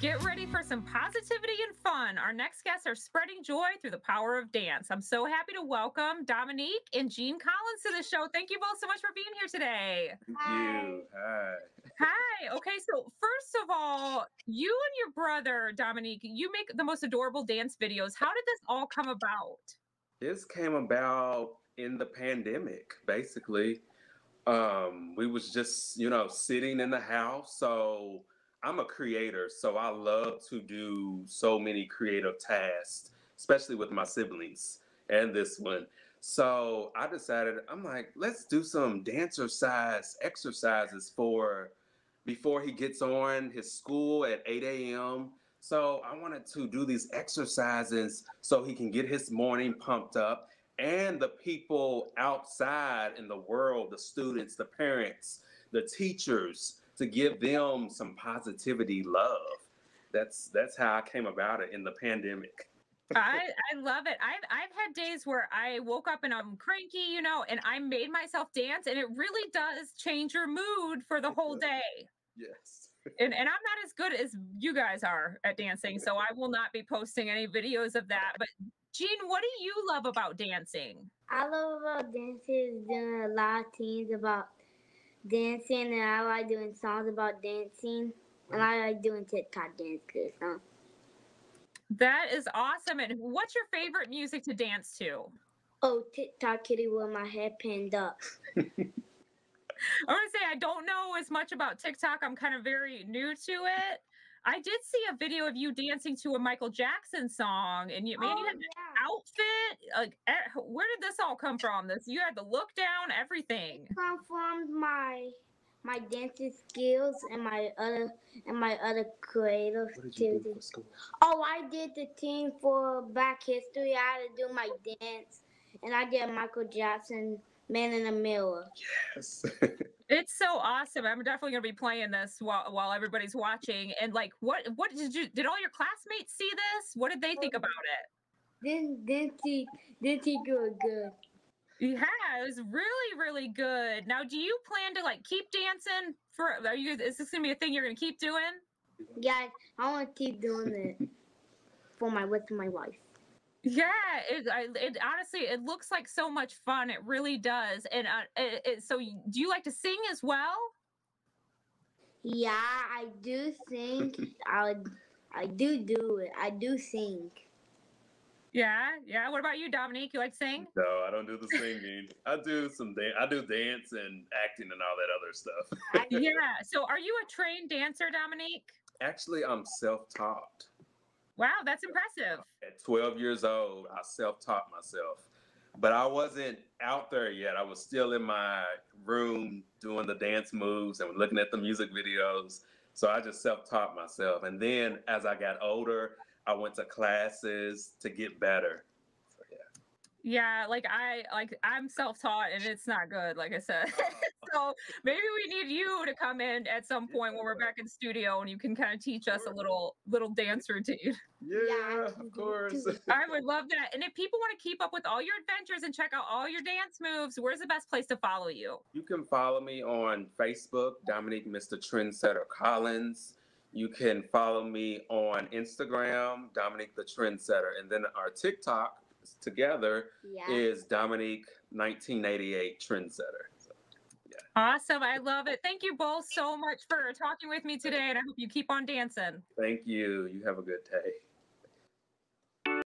Get ready for some positivity and fun. Our next guests are spreading joy through the power of dance. I'm so happy to welcome Dominique and Jean Collins to the show. Thank you both so much for being here today. Thank Hi. you. Hi. Hi. Okay, so first of all, you and your brother, Dominique, you make the most adorable dance videos. How did this all come about? This came about in the pandemic, basically. Um, we was just, you know, sitting in the house, so I'm a creator, so I love to do so many creative tasks, especially with my siblings and this one. So I decided I'm like, let's do some dancer size exercises for before he gets on his school at 8 a.m. So I wanted to do these exercises so he can get his morning pumped up and the people outside in the world, the students, the parents, the teachers, to give them some positivity love. That's that's how I came about it in the pandemic. I, I love it. I've I've had days where I woke up and I'm cranky, you know, and I made myself dance, and it really does change your mood for the whole day. Yes. And and I'm not as good as you guys are at dancing, so I will not be posting any videos of that. But Jean, what do you love about dancing? I love about dancing is doing a lot of things about dancing, and I like doing songs about dancing, and I like doing TikTok dances. Huh? That is awesome. And what's your favorite music to dance to? Oh, TikTok kitty with my head pinned up. I want to say I don't know as much about TikTok. I'm kind of very new to it. I did see a video of you dancing to a Michael Jackson song, and you, man, you had oh, an outfit. Like, where did this all come from? This you had the look down, everything. It come from my my dancing skills and my other and my other creative activities. Oh, I did the team for Black History. I had to do my dance, and I did Michael Jackson Man in the Mirror. Yes. it's so awesome. I'm definitely going to be playing this while while everybody's watching. And like, what what did you did all your classmates see this? What did they think oh. about it? Didn't didn't he didn't he do good? Yeah, it was really really good. Now, do you plan to like keep dancing for? Are you? Is this going to be a thing you're going to keep doing? Yeah, I want to keep doing it for my with my wife. Yeah, it, it, honestly it looks like so much fun. It really does. And uh, it, it, so, do you like to sing as well? Yeah, I do sing. I I do do it. I do sing. Yeah, yeah. What about you, Dominique? You like sing? No, I don't do the singing. I do some I do dance and acting and all that other stuff. yeah. So, are you a trained dancer, Dominique? Actually, I'm self-taught. Wow, that's impressive. At 12 years old, I self taught myself, but I wasn't out there yet. I was still in my room doing the dance moves and looking at the music videos. So I just self taught myself. And then as I got older, I went to classes to get better. So, yeah. Yeah, like I like I'm self-taught and it's not good, like I said. so maybe we need you to come in at some point when we're back in studio and you can kind of teach us a little little dance routine. Yeah, yeah of course. I would love that. And if people want to keep up with all your adventures and check out all your dance moves, where's the best place to follow you? You can follow me on Facebook, Dominique Mr. Trendsetter Collins. You can follow me on Instagram, Dominique the Trendsetter, and then our TikTok together yeah. is Dominique 1988 Trendsetter. Awesome. I love it. Thank you both so much for talking with me today, and I hope you keep on dancing. Thank you. You have a good day.